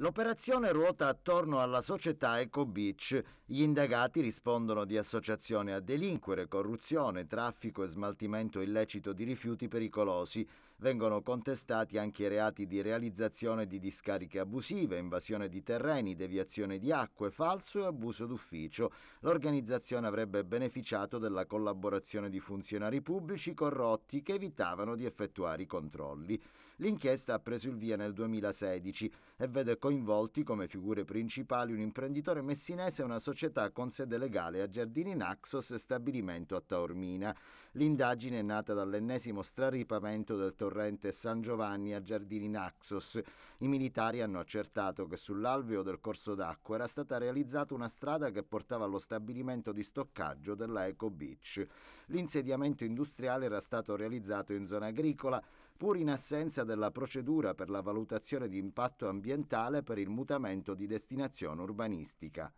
L'operazione ruota attorno alla società Eco Beach. Gli indagati rispondono di associazione a delinquere, corruzione, traffico e smaltimento illecito di rifiuti pericolosi. Vengono contestati anche i reati di realizzazione di discariche abusive, invasione di terreni, deviazione di acque, falso e abuso d'ufficio. L'organizzazione avrebbe beneficiato della collaborazione di funzionari pubblici corrotti che evitavano di effettuare i controlli. L'inchiesta ha preso il via nel 2016 e vede coinvolti come figure principali un imprenditore messinese e una società con sede legale a Giardini Naxos e stabilimento a Taormina. L'indagine è nata dall'ennesimo straripamento del torrente San Giovanni a Giardini Naxos. I militari hanno accertato che sull'alveo del corso d'acqua era stata realizzata una strada che portava allo stabilimento di stoccaggio della Eco Beach. L'insediamento industriale era stato realizzato in zona agricola pur in assenza della procedura per la valutazione di impatto ambientale per il mutamento di destinazione urbanistica.